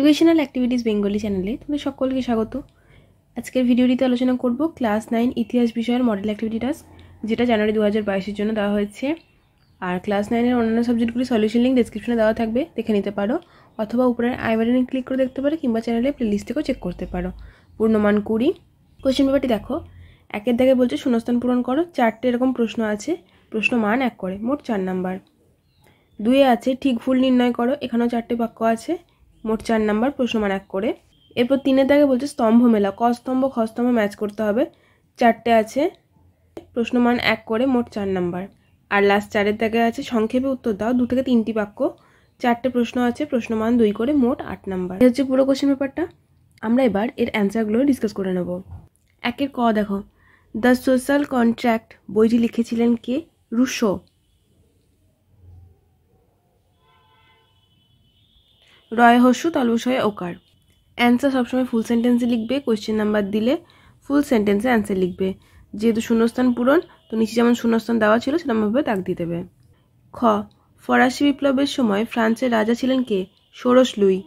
educational activities Bengali চ্যানেলে তোমাদের সকলকে স্বাগত আজকের ভিডিওটিতে আলোচনা করব ক্লাস নাইন ইতিহাস বিষয়ের মডেল অ্যাক্টিভিটি টাস্ক যেটা জানুয়ারি দু হাজার বাইশের জন্য দেওয়া হয়েছে আর ক্লাস নাইনের অন্যান্য সাবজেক্টগুলি সলিউশন লিঙ্ক ডিসক্রিপশনে দেওয়া থাকবে দেখে নিতে পারো অথবা উপরের আই বাটনে ক্লিক করে দেখতে পারো কিংবা চ্যানেলে প্লেলিস্ট থেকেও চেক করতে পারো পূর্ণমান কুড়ি কোশ্চেন পেপারটি দেখো একের দাগে বলছে শূন্যস্থান পূরণ করো চারটে এরকম প্রশ্ন আছে প্রশ্ন মান এক করে মোট চার নাম্বার দুয়ে আছে ঠিক ভুল নির্ণয় করো এখানেও চারটে বাক্য আছে মোট চার নাম্বার প্রশ্নমান এক করে এরপর তিনের দাগে বলছে স্তম্ভ মেলা ক স্তম্ভ খ স্তম্ভ ম্যাচ করতে হবে চারটে আছে প্রশ্নমান এক করে মোট চার নাম্বার আর লাস্ট চারের দাগে আছে সংক্ষেপে উত্তর দাও দু থেকে তিনটি বাক্য চারটে প্রশ্ন আছে প্রশ্নমান দুই করে মোট আট নাম্বার এটা হচ্ছে পুরো কোশ্চেন পেপারটা আমরা এবার এর অ্যান্সারগুলো ডিসকাস করে নেব একের ক দেখো দ্য সোশ্যাল কন্ট্রাক্ট বইটি লিখেছিলেন কে রুশো রয় হস্যু তলবসয় ওকার অ্যান্সার সবসময় ফুল সেন্টেন্সে লিখবে কোয়েশ্চেন নাম্বার দিলে ফুল সেন্টেন্সে অ্যান্সার লিখবে যেহেতু শূন্যস্থান পূরণ তো নিচে যেমন শূন্যস্থান দেওয়া ছিল সেরকমভাবে তাক দিয়ে দেবে খ ফরাসি বিপ্লবের সময় ফ্রান্সের রাজা ছিলেন কে ষোড়শ লুই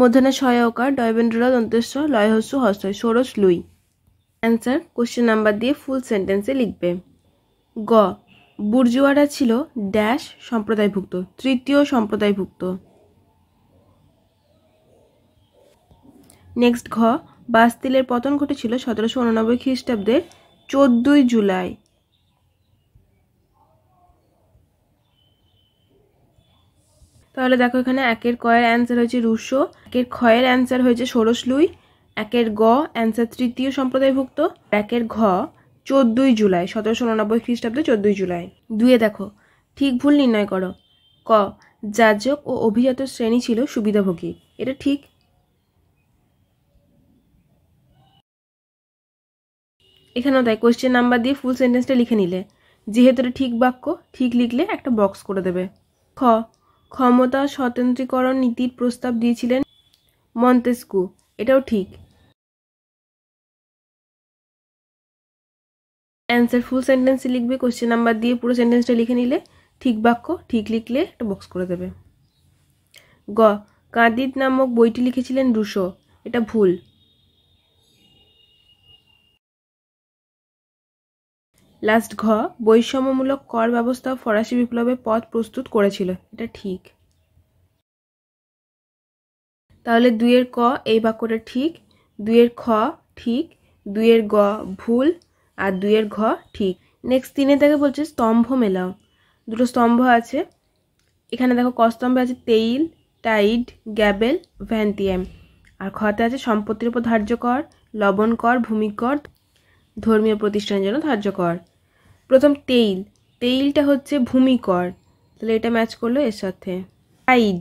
মধ্যাহ্ন সহায়কার ডয়বেন্দ্রলা দন্তেশ্বর লয়হস্য হস্তয় ষোড়শ লুই অ্যান্সার কোশ্চেন নাম্বার দিয়ে ফুল সেন্টেন্সে লিখবে গ বুর্জুয়ারা ছিল ড্যাশ সম্প্রদায়ভুক্ত তৃতীয় সম্প্রদায়ভুক্ত নেক্সট ঘ বাস্তিলের পতন ঘটেছিল সতেরোশো উননব্বই খ্রিস্টাব্দের চোদ্দই জুলাই তাহলে দেখো এখানে একের কয়ের অ্যান্সার হয়েছে রুশো একের ক্ষয়ের অ্যান্সার হয়েছে লুই একের গ অ্যান্সার তৃতীয় সম্প্রদায়ভুক্ত একের ঘ চোদ্দই জুলাই সতেরোশো উনব্বই খ্রিস্টাব্দে চোদ্দই জুলাই দুয়ে দেখো ঠিক ভুল নির্ণয় করো ক যাজক ও অভিজাত শ্রেণী ছিল সুবিধাভোগী এটা ঠিক এখানেও তাই কোয়েশ্চেন নাম্বার দিয়ে ফুল সেন্টেন্সটা লিখে নিলে যেহেতু এটা ঠিক বাক্য ঠিক লিখলে একটা বক্স করে দেবে খ ক্ষমতা স্বতন্ত্রীকরণ নীতির প্রস্তাব দিয়েছিলেন মন্তেস্কু এটাও ঠিক অ্যান্সার ফুল সেন্টেন্সে লিখবে কোশ্চেন নাম্বার দিয়ে পুরো সেন্টেন্সটা লিখে নিলে ঠিক বাক্য ঠিক লিখলে একটা বক্স করে দেবে গ কাঁদিদ নামক বইটি লিখেছিলেন রুশো এটা ভুল লাস্ট ঘ বৈষম্যমূলক কর ব্যবস্থা ফরাসি বিপ্লবে পথ প্রস্তুত করেছিল এটা ঠিক তাহলে দুইয়ের ক এই বাক্যটা ঠিক দুইয়ের খ ঠিক দুইয়ের গ ভুল আর দুইয়ের ঘ ঠিক নেক্সট তিনে দেখে বলছে স্তম্ভ মেলাও দুটো স্তম্ভ আছে এখানে দেখো কস্তম্ভে আছে তেইল টাইড গ্যাবেল ভ্যান্টিয়াম আর খতে আছে সম্পত্তির উপর ধার্য কর লবণ কর ভূমিকর ধর্মীয় প্রতিষ্ঠানের জন্য ধার্য কর প্রথম তেইল তেইলটা হচ্ছে ভূমিকর তাহলে এটা ম্যাচ করলো এর সাথে টাইড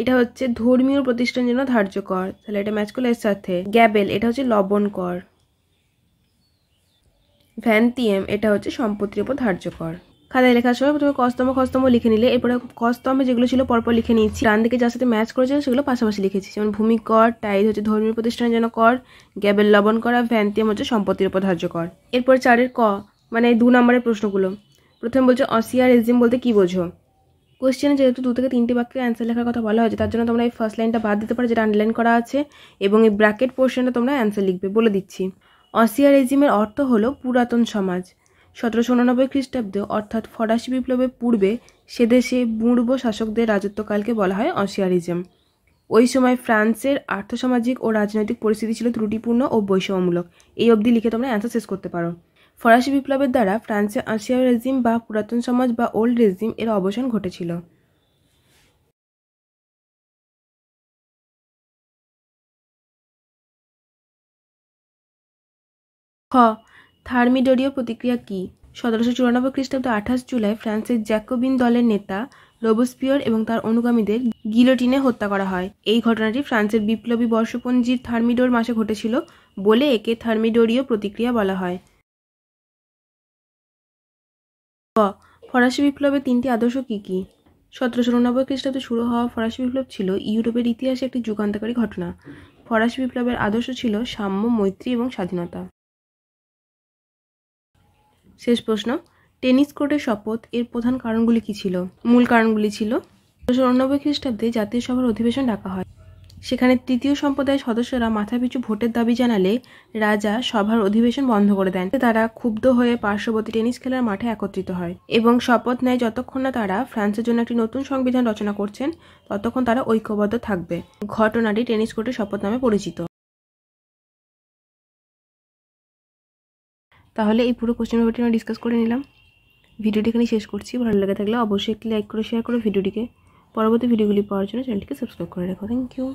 এটা হচ্ছে ধর্মীয় প্রতিষ্ঠানের জন্য ধার্য কর তাহলে এটা ম্যাচ করলো এর সাথে গ্যাবেল এটা হচ্ছে লবণ কর ভ্যানতিয়েম এটা হচ্ছে সম্পত্তির উপর ধার্য কর খাতায় লেখার সময় প্রথমে কস্তম কস্তম লিখে নিলে এরপরে কস্তমে যেগুলো ছিল পরপর লিখে নিয়েছি ডান দিকে যার সাথে ম্যাচ করেছিল সেগুলো পাশাপাশি লিখেছি যেমন ভূমি কর টাইজ হচ্ছে ধর্মীয় প্রতিষ্ঠান যেন কর গ্যাবের লবণ করা ভ্যানতিয়াম হচ্ছে সম্পত্তির উপর ধার্য কর এরপর চারের ক মানে দু নম্বরের প্রশ্নগুলো প্রথম বলছে অসিয়ার রেজিম বলতে কী বোঝো কোশ্চেনে যেহেতু দু থেকে তিনটি বাক্যে অ্যান্সার লেখার কথা বলা হয়েছে তার জন্য তোমরা এই ফার্স্ট লাইনটা বাদ দিতে পারো যেটা আন্ডারলাইন করা আছে এবং এই ব্র্যাকেট পোর্শনটা তোমরা অ্যান্সার লিখবে বলে দিচ্ছি অসিয়া রেজিমের অর্থ হল পুরাতন সমাজ সতেরোশো উননব্বই খ্রিস্টাব্দে অর্থাৎ ফরাসি বিপ্লবের পূর্বে সেদেশে বুর্ব শাসকদের রাজত্বকালকে বলা হয় অসিয়ারিজম ওই সময় ফ্রান্সের আর্থসামাজিক ও রাজনৈতিক পরিস্থিতি ছিল ত্রুটিপূর্ণ ও বৈষম্যমূলক এই অবধি লিখে তোমরা অ্যান্সার শেষ করতে পারো ফরাসি বিপ্লবের দ্বারা ফ্রান্সে আশিয়া রেজিম বা পুরাতন সমাজ বা ওল্ড রেজিম এর অবসান ঘটেছিল খ থার্মিডোরীয় প্রতিক্রিয়া কি সতেরোশো চুরানব্বই খ্রিস্টাব্দ আঠাশ জুলাই ফ্রান্সের জ্যাকোবিন দলের নেতা রোবসপিয়র এবং তার অনুগামীদের গিলোটিনে হত্যা করা হয় এই ঘটনাটি ফ্রান্সের বিপ্লবী বর্ষপঞ্জির থার্মিডোর মাসে ঘটেছিল বলে একে থার্মিডোরীয় প্রতিক্রিয়া বলা হয় ফরাসি বিপ্লবের তিনটি আদর্শ কি কি সতেরোশো উনব্বই খ্রিস্টাব্দে শুরু হওয়া ফরাসি বিপ্লব ছিল ইউরোপের ইতিহাসে একটি যুগান্তকারী ঘটনা ফরাসি বিপ্লবের আদর্শ ছিল সাম্য মৈত্রী এবং স্বাধীনতা শেষ প্রশ্ন টেনিস কোর্টের শপথ এর প্রধান কারণগুলি কী ছিল মূল কারণগুলি ছিল উনিশশো উননব্বই খ্রিস্টাব্দে জাতীয় সভার অধিবেশন ডাকা হয় সেখানে তৃতীয় সম্প্রদায়ের সদস্যরা মাথাপিছু ভোটের দাবি জানালে রাজা সভার অধিবেশন বন্ধ করে দেন তারা ক্ষুব্ধ হয়ে পার্শ্ববর্তী টেনিস খেলার মাঠে একত্রিত হয় এবং শপথ নেয় যতক্ষণ না তারা ফ্রান্সের জন্য একটি নতুন সংবিধান রচনা করছেন ততক্ষণ তারা ঐক্যবদ্ধ থাকবে ঘটনাটি টেনিস কোর্টের শপথ নামে পরিচিত তাহলে এই পুরো কোশ্চেন পেপারটি আমরা ডিসকাস করে নিলাম ভিডিওটি এখানে শেষ করছি ভালো লাগে থাকলে অবশ্যই একটি লাইক করে শেয়ার করো ভিডিওটিকে পরবর্তী ভিডিওগুলি পাওয়ার জন্য চ্যানেলটিকে সাবস্ক্রাইব করে রাখো থ্যাংক ইউ